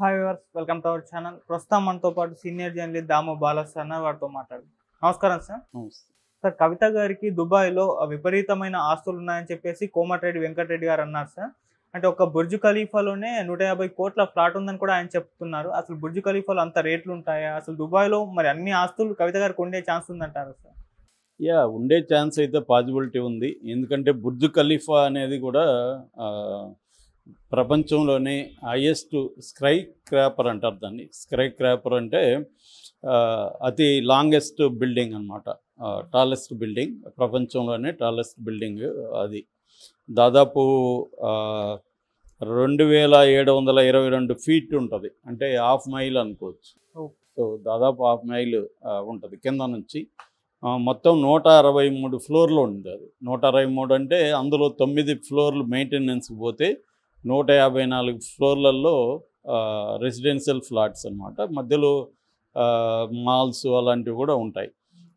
hi viewers welcome to our channel ప్రస్తుతం మనతో పాటు సీనియర్ జర్నలిస్ట్ దామో బాలస్ అన్న వారితో మాట్లాడు నమస్కారం సార్ సార్ కవిత గారికి దుబాయ్లో విపరీతమైన ఆస్తులు ఉన్నాయని చెప్పేసి కోమటిరెడ్డి వెంకటరెడ్డి గారు అన్నారు సార్ అంటే ఒక బుర్జు ఖలీఫాలోనే నూట యాభై కోట్ల ఫ్లాట్ ఉందని కూడా ఆయన చెప్తున్నారు అసలు బుర్జు ఖలీఫాలో అంత రేట్లు ఉంటాయా అసలు దుబాయ్లో మరి అన్ని ఆస్తులు కవిత గారికి ఉండే ఛాన్స్ ఉందంటారు సార్ యా ఉండే ఛాన్స్ అయితే పాజిబిలిటీ ఉంది ఎందుకంటే బుర్జు ఖలీఫా అనేది కూడా ప్రపంచంలోనే హైయెస్ట్ స్క్రై క్రాపర్ అంటారు దాన్ని స్క్రై క్రాపర్ అంటే అతి లాంగెస్ట్ బిల్డింగ్ అనమాట టాలెస్ట్ బిల్డింగ్ ప్రపంచంలోనే టాలెస్ట్ బిల్డింగ్ అది దాదాపు రెండు వేల ఏడు వందల ఇరవై రెండు ఫీట్ ఉంటుంది అంటే హాఫ్ మైల్ అనుకోవచ్చు సో దాదాపు హాఫ్ మైల్ ఉంటుంది కింద నుంచి మొత్తం నూట అరవై మూడు ఫ్లోర్లు ఉంది అది నూట అరవై మూడు అంటే అందులో తొమ్మిది ఫ్లోర్లు మెయింటెనెన్స్కి పోతే నూట యాభై నాలుగు ఫ్లోర్లలో రెసిడెన్షియల్ ఫ్లాట్స్ అనమాట మధ్యలో మాల్స్ అలాంటివి కూడా ఉంటాయి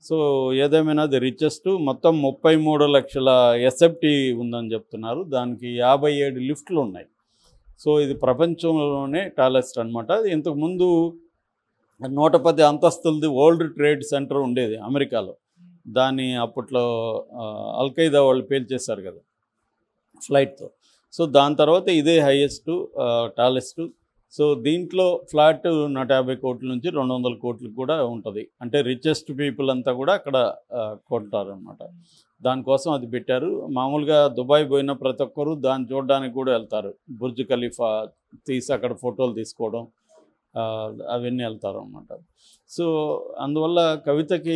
సో ఏదేమైనా అది రిచెస్ట్ మొత్తం ముప్పై మూడు లక్షల ఎస్ఎఫ్టీ ఉందని చెప్తున్నారు దానికి యాభై ఏడు లిఫ్ట్లు ఉన్నాయి సో ఇది ప్రపంచంలోనే టాలెస్ట్ అనమాట ఇంతకుముందు నూట పది అంతస్తులది వరల్డ్ ట్రేడ్ సెంటర్ ఉండేది అమెరికాలో దాన్ని అప్పట్లో అల్ఖైదా వాళ్ళు పేల్చేశారు కదా ఫ్లైట్తో సో దాని తర్వాత ఇదే హైయెస్ట్ టాలెస్ట్ సో దీంట్లో ఫ్లాట్ నూట యాభై కోట్ల నుంచి రెండు వందల కోట్లు కూడా ఉంటుంది అంటే రిచెస్ట్ పీపుల్ అంతా కూడా అక్కడ అనమాట దానికోసం అది పెట్టారు మామూలుగా దుబాయ్ పోయిన ప్రతి ఒక్కరూ దాన్ని చూడడానికి కూడా వెళ్తారు బుర్జ్ ఖలీఫా తీసి అక్కడ ఫోటోలు తీసుకోవడం అవన్నీ వెళ్తారు అనమాట సో అందువల్ల కవితకి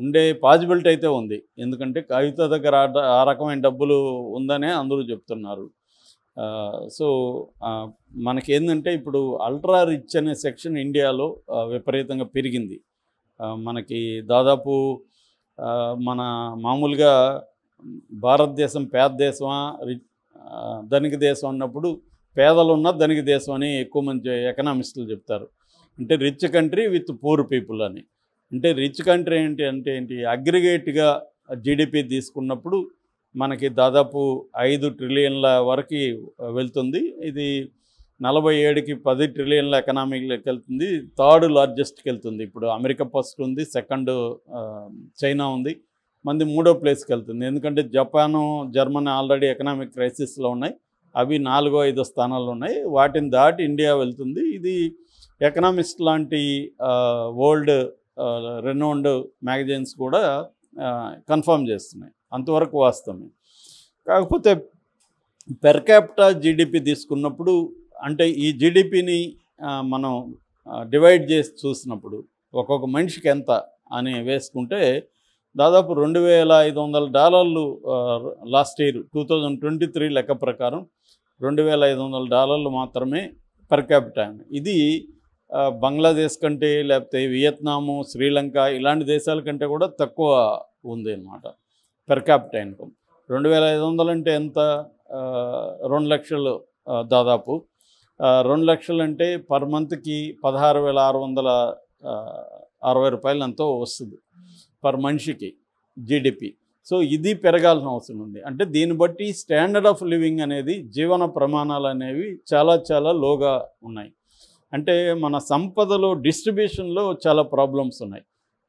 ఉండే పాజిబిలిటీ అయితే ఉంది ఎందుకంటే కవిత దగ్గర ఆ రకమైన డబ్బులు ఉందనే అందరూ చెప్తున్నారు సో మనకేందంటే ఇప్పుడు అల్ట్రా రిచ్ అనే సెక్షన్ ఇండియాలో విపరీతంగా పెరిగింది మనకి దాదాపు మన మామూలుగా భారతదేశం పేద దేశమా ధనిక దేశం అన్నప్పుడు పేదలు ఉన్న ధనిక దేశం అని ఎక్కువ మంది ఎకనామిస్టులు చెప్తారు అంటే rich country with poor people అని అంటే రిచ్ కంట్రీ ఏంటి అంటే ఏంటి అగ్రిగేట్గా జీడిపి తీసుకున్నప్పుడు మనకి దాదాపు ఐదు ట్రిలియన్ల వరకు వెళ్తుంది ఇది నలభై ఏడుకి పది ట్రిలియన్ల ఎకనామీకి వెళ్తుంది థర్డ్ లార్జెస్ట్కి వెళ్తుంది ఇప్పుడు అమెరికా ఫస్ట్ ఉంది సెకండ్ చైనా ఉంది మంది మూడో ప్లేస్కి వెళ్తుంది ఎందుకంటే జపాను జర్మనీ ఆల్రెడీ ఎకనామిక్ క్రైసిస్లో ఉన్నాయి అవి నాలుగో ఐదు స్థానాలు ఉన్నాయి వాటిని దాటి ఇండియా వెళ్తుంది ఇది ఎకనామిస్ట్ లాంటి వరల్డ్ రెనోండ్ మ్యాగజైన్స్ కూడా కన్ఫర్మ్ చేస్తున్నాయి అంతవరకు వాస్తవమే కాకపోతే పెర్ క్యాపిటా జీడిపి తీసుకున్నప్పుడు అంటే ఈ జీడిపిని మనం డివైడ్ చేసి చూసినప్పుడు ఒక్కొక్క మనిషికి ఎంత అని వేసుకుంటే దాదాపు రెండు వేల ఐదు వందల డాలర్లు last year two thousand twenty three లెక్క ప్రకారం రెండు వేల ఐదు వందల డాలర్లు మాత్రమే పర్ క్యాపిటల్ ఇది బంగ్లాదేశ్ కంటే లేకపోతే వియత్నాము శ్రీలంక ఇలాంటి దేశాల కంటే కూడా తక్కువ ఉంది అనమాట పెర్ క్యాపిటల్ ఇన్కమ్ రెండు వేల ఐదు వందలు అంటే ఎంత రెండు లక్షలు దాదాపు రెండు లక్షలు అంటే పర్ మంత్కి పదహారు వేల ఆరు వందల అరవై రూపాయలు ఎంతో వస్తుంది పర్ మనిషికి జీడిపి సో ఇది పెరగాల్సిన అవసరం ఉంది అంటే దీన్ని బట్టి స్టాండర్డ్ ఆఫ్ లివింగ్ అనేది జీవన ప్రమాణాలు అనేవి చాలా చాలా లోగా ఉన్నాయి అంటే మన సంపదలో డిస్ట్రిబ్యూషన్లో చాలా ప్రాబ్లమ్స్ ఉన్నాయి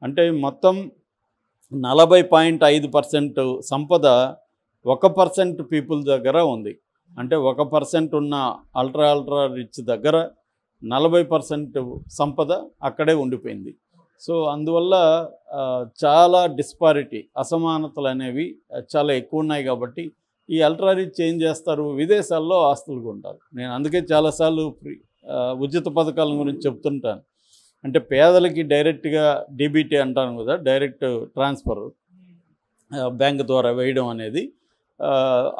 అంటే మొత్తం నలభై పాయింట్ ఐదు పర్సెంట్ సంపద ఒక పర్సెంట్ పీపుల్ దగ్గర ఉంది అంటే ఒక పర్సెంట్ ఉన్న అల్ట్రా అల్ట్రా రిచ్ దగ్గర నలభై పర్సెంట్ సంపద అక్కడే ఉండిపోయింది సో అందువల్ల చాలా డిస్పారిటీ అసమానతలు అనేవి చాలా ఎక్కువ ఉన్నాయి కాబట్టి ఈ అల్ట్రా రిచ్ ఏం చేస్తారు విదేశాల్లో ఆస్తులు కొంటారు నేను అందుకే చాలాసార్లు ఉచిత పథకాల గురించి చెప్తుంటాను అంటే పేదలకి డైరెక్ట్గా డీబీటీ అంటాను కదా డైరెక్ట్ ట్రాన్స్ఫర్ బ్యాంక్ ద్వారా వేయడం అనేది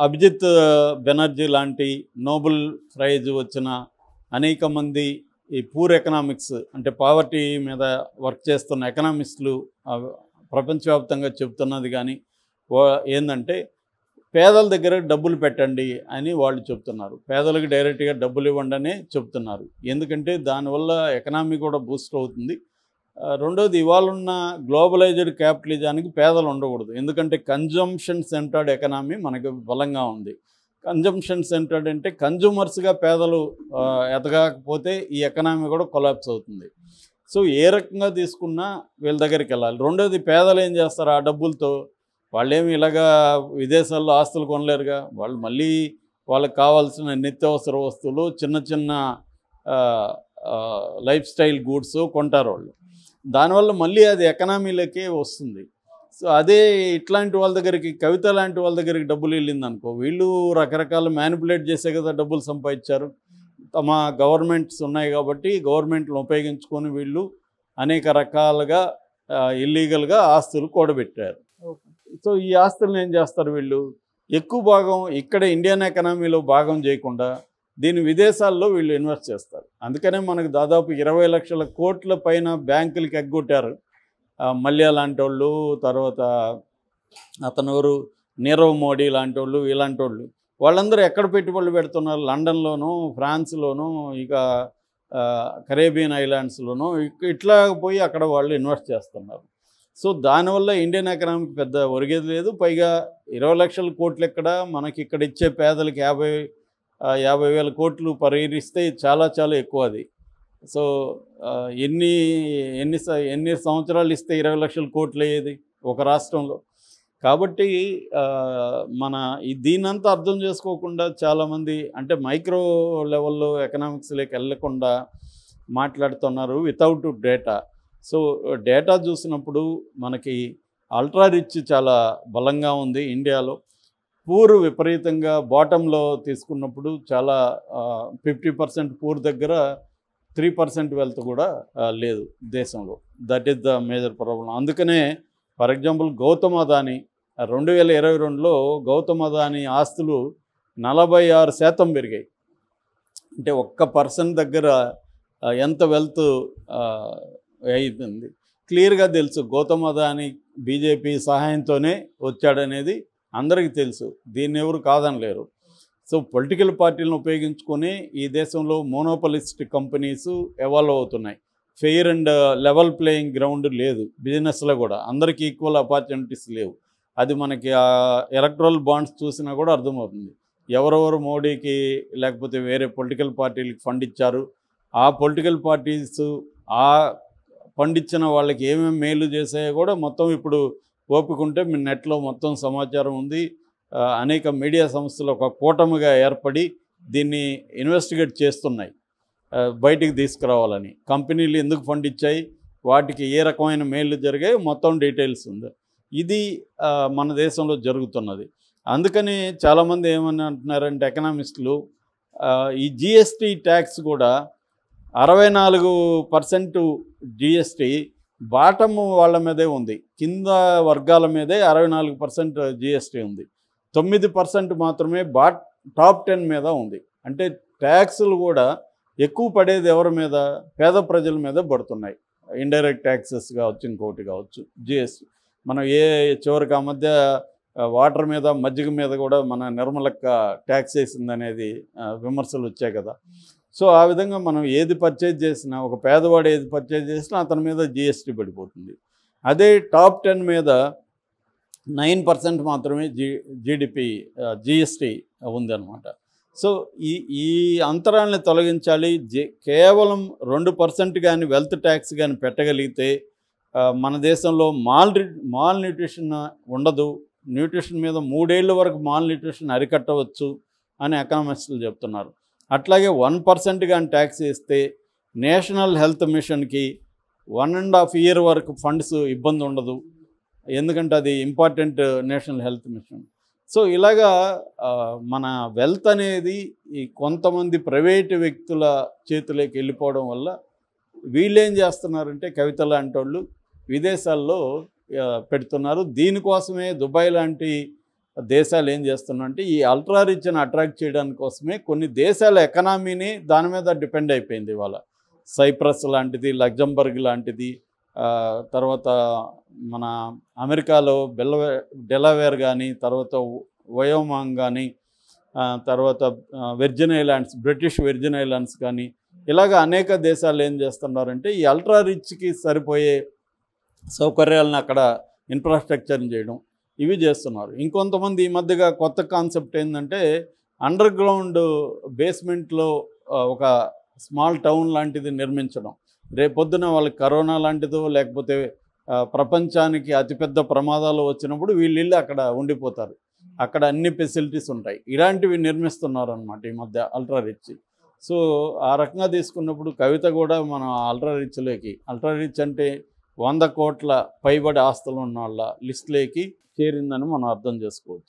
అభిజిత్ బెనర్జీ లాంటి నోబెల్ ప్రైజ్ వచ్చిన అనేక మంది ఈ పూర్ ఎకనామిక్స్ అంటే పావర్టీ మీద వర్క్ చేస్తున్న ఎకనామిక్స్లు ప్రపంచవ్యాప్తంగా చెబుతున్నది కానీ ఏంటంటే పేదల దగ్గర డబ్బులు పెట్టండి అని వాళ్ళు చెప్తున్నారు పేదలకు డైరెక్ట్గా డబ్బులు ఇవ్వండి చెప్తున్నారు ఎందుకంటే దానివల్ల ఎకనామీ కూడా బూస్ట్ అవుతుంది రెండోది ఇవాళ ఉన్న గ్లోబలైజ్డ్ క్యాపిటలిజానికి పేదలు ఉండకూడదు ఎందుకంటే కన్జంప్షన్ సెంటర్డ్ ఎకనామీ మనకు బలంగా ఉంది కన్జంప్షన్స్ ఏంటంటే అంటే కన్జ్యూమర్స్గా పేదలు ఎదగాకపోతే ఈ ఎకనామీ కూడా కొలాప్స్ అవుతుంది సో ఏ రకంగా తీసుకున్నా వీళ్ళ దగ్గరికి వెళ్ళాలి రెండోది పేదలు ఏం చేస్తారు ఆ డబ్బులతో వాళ్ళేమి ఇలాగా విదేశాల్లో ఆస్తులు కొనలేరుగా వాళ్ళు మళ్ళీ వాళ్ళకి కావాల్సిన నిత్యావసర వస్తువులు చిన్న చిన్న లైఫ్ స్టైల్ గూడ్స్ కొంటారు వాళ్ళు దానివల్ల మళ్ళీ అది ఎకనామీలకే వస్తుంది సో అదే ఇట్లాంటి వాళ్ళ దగ్గరికి కవిత లాంటి వాళ్ళ దగ్గరికి డబ్బులు వెళ్ళింది అనుకో వీళ్ళు రకరకాల మ్యానిపులేట్ చేసే కదా డబ్బులు సంపాదించారు తమ గవర్నమెంట్స్ ఉన్నాయి కాబట్టి గవర్నమెంట్లను ఉపయోగించుకొని వీళ్ళు అనేక రకాలుగా ఇల్లీగల్గా ఆస్తులు కూడబెట్టారు సో ఈ ఆస్తులను ఏం చేస్తారు వీళ్ళు ఎక్కువ భాగం ఇక్కడ ఇండియన్ ఎకనామీలో భాగం చేయకుండా దీని విదేశాల్లో వీళ్ళు ఇన్వెస్ట్ చేస్తారు అందుకనే మనకు దాదాపు ఇరవై లక్షల కోట్ల పైన బ్యాంకులకి ఎగ్గొట్టారు మల్య లాంటి వాళ్ళు తర్వాత అతనూరు నీరవ్ మోడీ లాంటి వాళ్ళు ఇలాంటి వాళ్ళు వాళ్ళందరూ ఎక్కడ పెట్టుబడులు పెడుతున్నారు లండన్లోను ఫ్రాన్స్లోను ఇక కరేబియన్ ఐలాండ్స్లోను ఇట్లా పోయి అక్కడ వాళ్ళు ఇన్వెస్ట్ చేస్తున్నారు సో దానివల్ల ఇండియన్ ఎకనామీకి పెద్ద ఒరిగేది లేదు పైగా ఇరవై లక్షల కోట్లు ఎక్కడ మనకి ఇక్కడ ఇచ్చే పేదలకు యాభై యాభై వేల కోట్లు పరిగణిస్తే చాలా చాలా ఎక్కువ అది సో ఎన్ని ఎన్ని ఎన్ని సంవత్సరాలు ఇస్తే ఇరవై లక్షల కోట్లు అయ్యేది ఒక రాష్ట్రంలో కాబట్టి మన దీనంతా అర్థం చేసుకోకుండా చాలామంది అంటే మైక్రో లెవెల్లో ఎకనామిక్స్లోకి వెళ్లకుండా మాట్లాడుతున్నారు వితౌట్ డేటా సో డేటా చూసినప్పుడు మనకి అల్ట్రా రిచ్ చాలా బలంగా ఉంది ఇండియాలో పూర్ విపరీతంగా బాటంలో తీసుకున్నప్పుడు చాలా ఫిఫ్టీ పర్సెంట్ పూర్ దగ్గర త్రీ పర్సెంట్ వెల్త్ కూడా లేదు దేశంలో that is the major problem అందుకనే ఫర్ ఎగ్జాంపుల్ గౌతమ్ అదానీ రెండు వేల ఇరవై రెండులో గౌతమ్ అదానీ ఆస్తులు నలభై ఆరు శాతం పెరిగాయి అంటే ఒక్క పర్సన్ దగ్గర ఎంత వెల్త్ అయిపోయింది క్లియర్గా తెలుసు గౌతమ్ అదానీ బీజేపీ సహాయంతోనే వచ్చాడనేది అందరికీ తెలుసు దీన్ని ఎవరు లేరు సో పొలిటికల్ పార్టీలను ఉపయోగించుకొని ఈ దేశంలో మోనోపలిస్ట్ కంపెనీస్ ఎవాల్వ్ అవుతున్నాయి fair and level playing ground లేదు బిజినెస్లో కూడా అందరికీ ఈక్వల్ ఆపర్చునిటీస్ లేవు అది మనకి ఆ ఎలక్ట్రల్ బాండ్స్ చూసినా కూడా అర్థమవుతుంది ఎవరెవరు మోడీకి లేకపోతే వేరే పొలిటికల్ పార్టీలకి ఫండ్ ఇచ్చారు ఆ పొలిటికల్ పార్టీస్ ఆ పండించిన వాళ్ళకి ఏమేమి మేలు చేసాయో కూడా మొత్తం ఇప్పుడు ఓపుకుంటే మీ నెట్లో మొత్తం సమాచారం ఉంది అనేక మీడియా సంస్థలు ఒక కూటమిగా ఏర్పడి దీన్ని ఇన్వెస్టిగేట్ చేస్తున్నాయి బయటికి తీసుకురావాలని కంపెనీలు ఎందుకు ఫండ్ ఇచ్చాయి వాటికి ఏ రకమైన మేళ్ళు జరిగాయి మొత్తం డీటెయిల్స్ ఉంది ఇది మన దేశంలో జరుగుతున్నది అందుకని చాలామంది ఏమని అంటున్నారంటే ఎకనామిస్టులు ఈ జిఎస్టీ ట్యాక్స్ కూడా అరవై నాలుగు పర్సెంట్ జిఎస్టీ బాటమ్ వాళ్ళ మీదే ఉంది కింద వర్గాల మీదే అరవై నాలుగు పర్సెంట్ జిఎస్టీ ఉంది తొమ్మిది పర్సెంట్ మాత్రమే బా టాప్ టెన్ మీద ఉంది అంటే ట్యాక్సులు కూడా ఎక్కువ పడేది ఎవరి మీద పేద ప్రజల మీద పడుతున్నాయి ఇండైరెక్ట్ ట్యాక్సెస్ కావచ్చు ఇంకోటి కావచ్చు జిఎస్టి మనం ఏ చివరికి ఆ మధ్య వాటర్ మీద మజ్జిగ మీద కూడా మన నిర్మలక్క ట్యాక్స్ వేసిందనేది విమర్శలు వచ్చాయి కదా సో ఆ విధంగా మనం ఏది పర్చేజ్ చేసినా ఒక పేదవాడు ఏది పర్చేజ్ చేసినా అతని మీద జిఎస్టీ పడిపోతుంది అదే టాప్ టెన్ మీద నైన్ పర్సెంట్ మాత్రమే జీ జీడిపి జిఎస్టి ఉందన్నమాట సో ఈ ఈ అంతరాన్ని తొలగించాలి కేవలం రెండు పర్సెంట్ కానీ వెల్త్ ట్యాక్స్ కానీ పెట్టగలిగితే మన దేశంలో మాల్ మాల్ న్యూట్రిషన్ ఉండదు న్యూట్రిషన్ మీద మూడేళ్ళ వరకు మాల్ న్యూట్రిషన్ అరికట్టవచ్చు అని ఎకనామిస్టులు చెప్తున్నారు అట్లాగే వన్ పర్సెంట్ కానీ ట్యాక్స్ ఇస్తే నేషనల్ హెల్త్ మిషన్కి వన్ అండ్ హాఫ్ ఇయర్ వరకు ఫండ్స్ ఇబ్బంది ఉండదు ఎందుకంటే అది important national health mission so ఇలాగా మన వెల్త్ అనేది ఈ కొంతమంది ప్రైవేటు వ్యక్తుల చేతిలోకి వెళ్ళిపోవడం వల్ల వీళ్ళేం చేస్తున్నారంటే కవిత లాంటి వాళ్ళు విదేశాల్లో పెడుతున్నారు దీనికోసమే దుబాయ్ లాంటి దేశాలు ఏం చేస్తున్నారంటే ఈ అల్ట్రా రిచ్ని అట్రాక్ట్ చేయడానికి కోసమే కొన్ని దేశాల ఎకనామీని దాని మీద డిపెండ్ అయిపోయింది ఇవాళ సైప్రస్ లాంటిది లగ్జంబర్గ్ లాంటిది తర్వాత మన అమెరికాలో బెల్లవే డెలవేర్ కానీ తర్వాత వయోమాంగ్ కానీ తర్వాత Virgin Islands British Virgin Islands కానీ ఇలాగ అనేక దేశాలు ఏం చేస్తున్నారంటే ఈ అల్ట్రా రిచ్కి సరిపోయే సౌకర్యాలను అక్కడ ఇన్ఫ్రాస్ట్రక్చర్ని చేయడం ఇవి చేస్తున్నారు ఇంకొంతమంది ఈ మధ్యగా కొత్త కాన్సెప్ట్ ఏంటంటే అండర్ గ్రౌండ్ బేస్మెంట్లో ఒక స్మాల్ టౌన్ లాంటిది నిర్మించడం రేపొద్దున వాళ్ళకి కరోనా లాంటిదో లేకపోతే ప్రపంచానికి అతిపెద్ద ప్రమాదాలు వచ్చినప్పుడు వీళ్ళు అక్కడ ఉండిపోతారు అక్కడ అన్ని ఫెసిలిటీస్ ఉంటాయి ఇలాంటివి నిర్మిస్తున్నారు అనమాట ఈ మధ్య అల్ట్రా రిచ్ సో ఆ రకంగా తీసుకున్నప్పుడు కవిత కూడా మనం అల్ట్రా రిచ్లోకి అల్ట్రా రిచ్ అంటే వంద కోట్ల పైబడి ఆస్తులు ఉన్న వాళ్ళ లిస్టులోకి చేరిందని మనం అర్థం చేసుకోవచ్చు